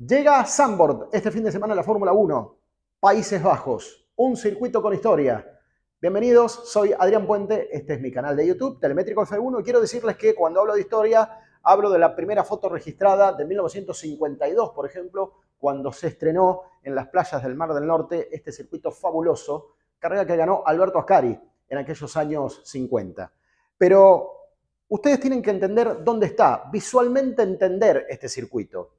Llega Sandboard este fin de semana la Fórmula 1, Países Bajos, un circuito con historia. Bienvenidos, soy Adrián Puente, este es mi canal de YouTube, Telemétrico F1. Quiero decirles que cuando hablo de historia, hablo de la primera foto registrada de 1952, por ejemplo, cuando se estrenó en las playas del Mar del Norte este circuito fabuloso, carrera que ganó Alberto Ascari en aquellos años 50. Pero ustedes tienen que entender dónde está, visualmente entender este circuito.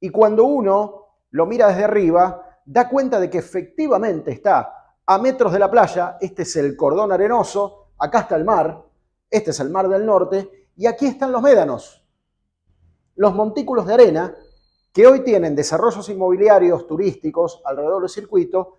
Y cuando uno lo mira desde arriba, da cuenta de que efectivamente está a metros de la playa, este es el cordón arenoso, acá está el mar, este es el mar del norte, y aquí están los médanos, los montículos de arena, que hoy tienen desarrollos inmobiliarios turísticos alrededor del circuito,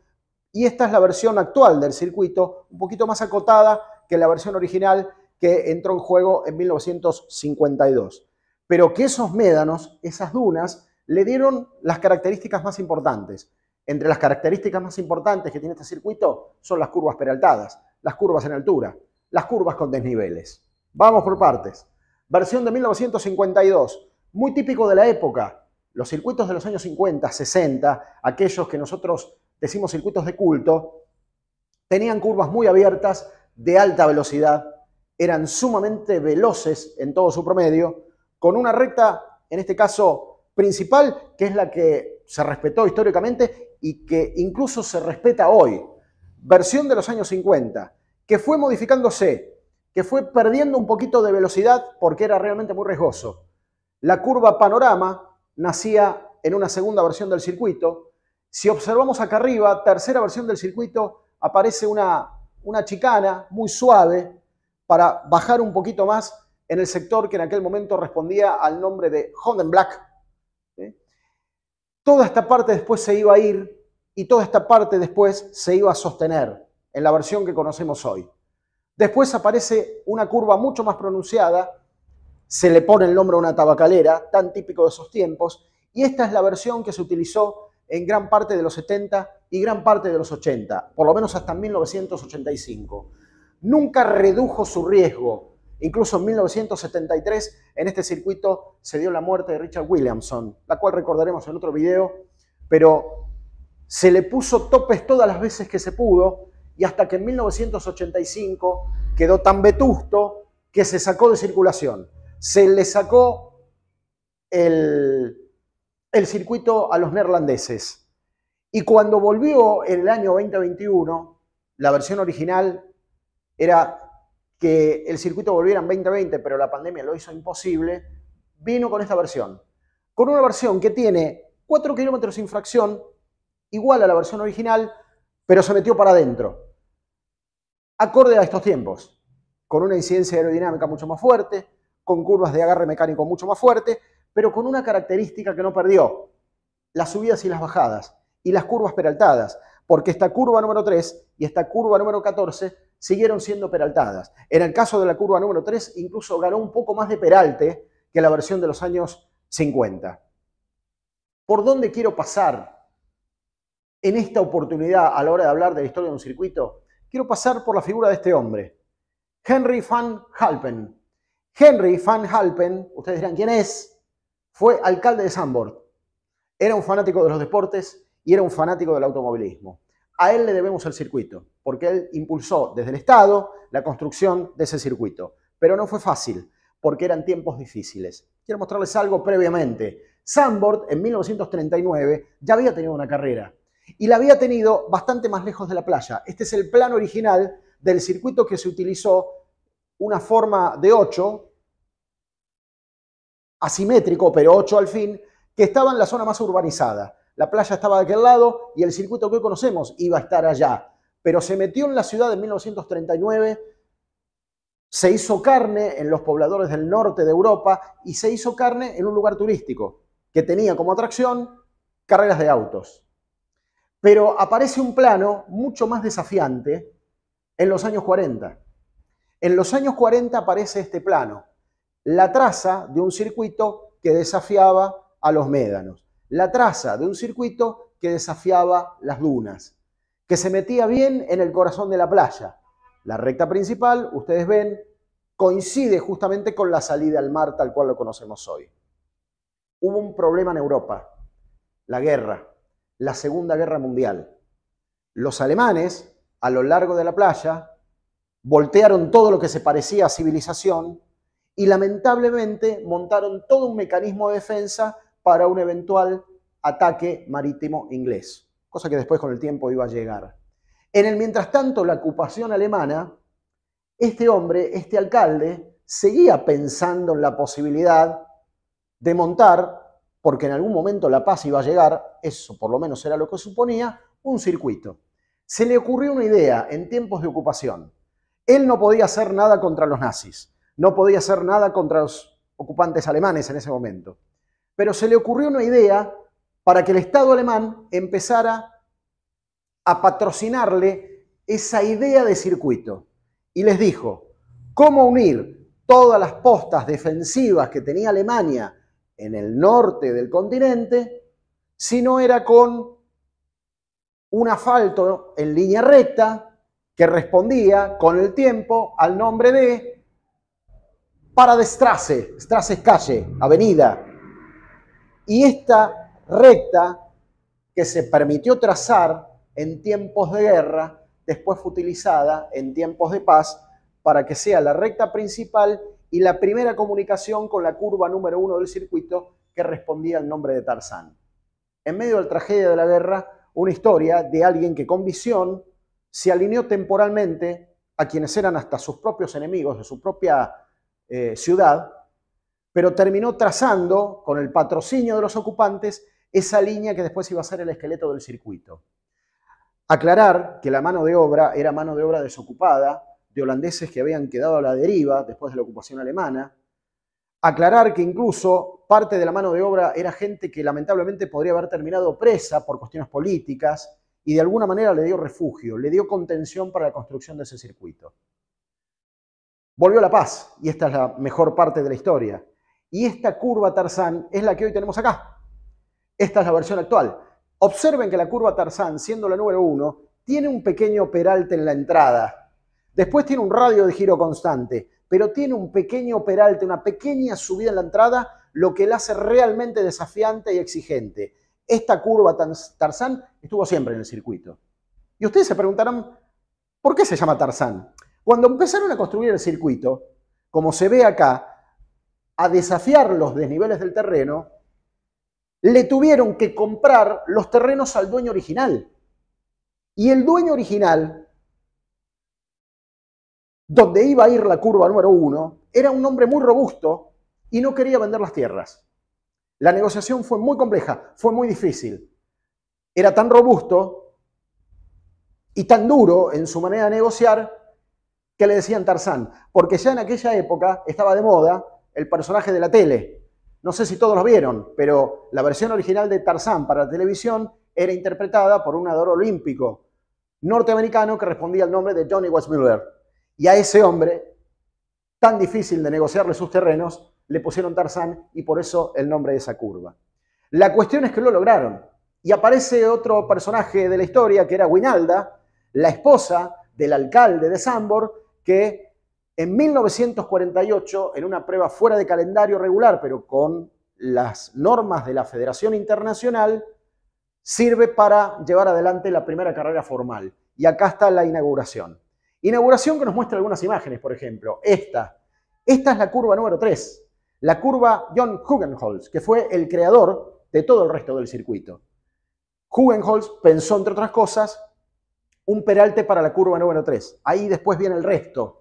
y esta es la versión actual del circuito, un poquito más acotada que la versión original que entró en juego en 1952. Pero que esos médanos, esas dunas, le dieron las características más importantes. Entre las características más importantes que tiene este circuito son las curvas peraltadas, las curvas en altura, las curvas con desniveles. Vamos por partes. Versión de 1952, muy típico de la época. Los circuitos de los años 50, 60, aquellos que nosotros decimos circuitos de culto, tenían curvas muy abiertas, de alta velocidad, eran sumamente veloces en todo su promedio, con una recta, en este caso principal, que es la que se respetó históricamente y que incluso se respeta hoy, versión de los años 50, que fue modificándose, que fue perdiendo un poquito de velocidad porque era realmente muy riesgoso. La curva panorama nacía en una segunda versión del circuito. Si observamos acá arriba, tercera versión del circuito, aparece una, una chicana muy suave para bajar un poquito más en el sector que en aquel momento respondía al nombre de Black toda esta parte después se iba a ir y toda esta parte después se iba a sostener en la versión que conocemos hoy. Después aparece una curva mucho más pronunciada, se le pone el nombre a una tabacalera, tan típico de esos tiempos, y esta es la versión que se utilizó en gran parte de los 70 y gran parte de los 80, por lo menos hasta 1985. Nunca redujo su riesgo, Incluso en 1973, en este circuito, se dio la muerte de Richard Williamson, la cual recordaremos en otro video, pero se le puso topes todas las veces que se pudo y hasta que en 1985 quedó tan vetusto que se sacó de circulación. Se le sacó el, circuito a los neerlandeses. Y cuando volvió en el año 2021, la versión original era que el circuito volviera en 2020, pero la pandemia lo hizo imposible, vino con esta versión. Con una versión que tiene 4 kilómetros sin fracción, igual a la versión original, pero se metió para adentro. Acorde a estos tiempos, con una incidencia aerodinámica mucho más fuerte, con curvas de agarre mecánico mucho más fuerte, pero con una característica que no perdió, las subidas y las bajadas, y las curvas peraltadas porque esta curva número 3 y esta curva número 14 siguieron siendo peraltadas. En el caso de la curva número 3, incluso ganó un poco más de peralte que la versión de los años 50. ¿Por dónde quiero pasar en esta oportunidad a la hora de hablar de la historia de un circuito? Quiero pasar por la figura de este hombre, Henry van Halpen. Henry van Halpen, ustedes dirán quién es, fue alcalde de Sambord. Era un fanático de los deportes, y era un fanático del automovilismo. A él le debemos el circuito, porque él impulsó desde el Estado la construcción de ese circuito. Pero no fue fácil, porque eran tiempos difíciles. Quiero mostrarles algo previamente. Sandbord en 1939 ya había tenido una carrera y la había tenido bastante más lejos de la playa. Este es el plano original del circuito que se utilizó, una forma de 8, asimétrico, pero 8 al fin, que estaba en la zona más urbanizada la playa estaba de aquel lado y el circuito que hoy conocemos iba a estar allá. Pero se metió en la ciudad en 1939, se hizo carne en los pobladores del norte de Europa y se hizo carne en un lugar turístico que tenía como atracción carreras de autos. Pero aparece un plano mucho más desafiante en los años 40. En los años 40 aparece este plano, la traza de un circuito que desafiaba a los médanos la traza de un circuito que desafiaba las dunas, que se metía bien en el corazón de la playa. La recta principal, ustedes ven, coincide justamente con la salida al mar tal cual lo conocemos hoy. Hubo un problema en Europa, la guerra, la Segunda Guerra Mundial. Los alemanes, a lo largo de la playa, voltearon todo lo que se parecía a civilización y lamentablemente montaron todo un mecanismo de defensa para un eventual ataque marítimo inglés, cosa que después con el tiempo iba a llegar. En el mientras tanto, la ocupación alemana, este hombre, este alcalde, seguía pensando en la posibilidad de montar, porque en algún momento la paz iba a llegar, eso por lo menos era lo que suponía, un circuito. Se le ocurrió una idea en tiempos de ocupación. Él no podía hacer nada contra los nazis, no podía hacer nada contra los ocupantes alemanes en ese momento pero se le ocurrió una idea para que el Estado alemán empezara a patrocinarle esa idea de circuito. Y les dijo, ¿cómo unir todas las postas defensivas que tenía Alemania en el norte del continente si no era con un asfalto en línea recta que respondía con el tiempo al nombre de Paradestrasse, Strasse calle, avenida, y esta recta que se permitió trazar en tiempos de guerra, después fue utilizada en tiempos de paz para que sea la recta principal y la primera comunicación con la curva número uno del circuito que respondía al nombre de Tarzán. En medio de la tragedia de la guerra, una historia de alguien que con visión se alineó temporalmente a quienes eran hasta sus propios enemigos de su propia eh, ciudad pero terminó trazando, con el patrocinio de los ocupantes, esa línea que después iba a ser el esqueleto del circuito. Aclarar que la mano de obra era mano de obra desocupada, de holandeses que habían quedado a la deriva después de la ocupación alemana. Aclarar que incluso parte de la mano de obra era gente que lamentablemente podría haber terminado presa por cuestiones políticas y de alguna manera le dio refugio, le dio contención para la construcción de ese circuito. Volvió la paz, y esta es la mejor parte de la historia. Y esta curva Tarzán es la que hoy tenemos acá. Esta es la versión actual. Observen que la curva Tarzán, siendo la número 1, tiene un pequeño peralte en la entrada. Después tiene un radio de giro constante, pero tiene un pequeño peralte, una pequeña subida en la entrada, lo que la hace realmente desafiante y exigente. Esta curva Tarzán estuvo siempre en el circuito. Y ustedes se preguntarán, ¿por qué se llama Tarzán? Cuando empezaron a construir el circuito, como se ve acá, a desafiar los desniveles del terreno, le tuvieron que comprar los terrenos al dueño original. Y el dueño original, donde iba a ir la curva número uno, era un hombre muy robusto y no quería vender las tierras. La negociación fue muy compleja, fue muy difícil. Era tan robusto y tan duro en su manera de negociar que le decían Tarzán, porque ya en aquella época estaba de moda el personaje de la tele. No sé si todos lo vieron, pero la versión original de Tarzán para la televisión era interpretada por un adoro olímpico norteamericano que respondía al nombre de Johnny Westmiller. Y a ese hombre, tan difícil de negociarle sus terrenos, le pusieron Tarzán y por eso el nombre de esa curva. La cuestión es que lo lograron. Y aparece otro personaje de la historia que era Guinalda, la esposa del alcalde de Sambor, que en 1948, en una prueba fuera de calendario regular, pero con las normas de la Federación Internacional, sirve para llevar adelante la primera carrera formal. Y acá está la inauguración. Inauguración que nos muestra algunas imágenes, por ejemplo, esta. Esta es la curva número 3, la curva John Hugenholz, que fue el creador de todo el resto del circuito. Hugenholz pensó, entre otras cosas, un peralte para la curva número 3. Ahí después viene el resto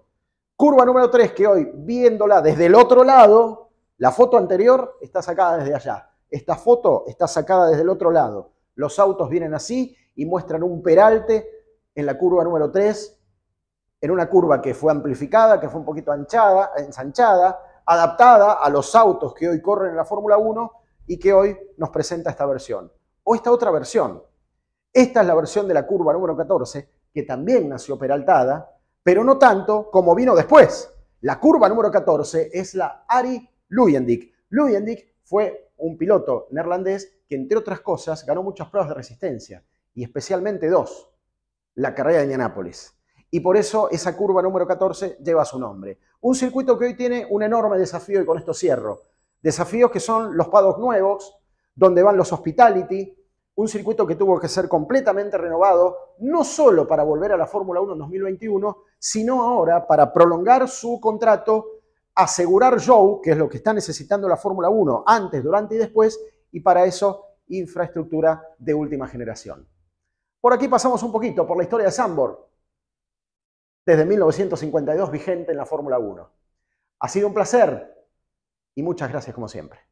Curva número 3, que hoy, viéndola desde el otro lado, la foto anterior está sacada desde allá. Esta foto está sacada desde el otro lado. Los autos vienen así y muestran un peralte en la curva número 3, en una curva que fue amplificada, que fue un poquito anchada, ensanchada, adaptada a los autos que hoy corren en la Fórmula 1 y que hoy nos presenta esta versión. O esta otra versión. Esta es la versión de la curva número 14, que también nació peraltada, pero no tanto como vino después. La curva número 14 es la Ari Luyendijk. Luyendijk fue un piloto neerlandés que, entre otras cosas, ganó muchas pruebas de resistencia, y especialmente dos, la carrera de Indianápolis. Y por eso esa curva número 14 lleva su nombre. Un circuito que hoy tiene un enorme desafío, y con esto cierro. Desafíos que son los pados nuevos, donde van los hospitality, un circuito que tuvo que ser completamente renovado, no solo para volver a la Fórmula 1 en 2021, sino ahora para prolongar su contrato, asegurar Joe, que es lo que está necesitando la Fórmula 1 antes, durante y después, y para eso infraestructura de última generación. Por aquí pasamos un poquito por la historia de Sambor, desde 1952 vigente en la Fórmula 1. Ha sido un placer y muchas gracias como siempre.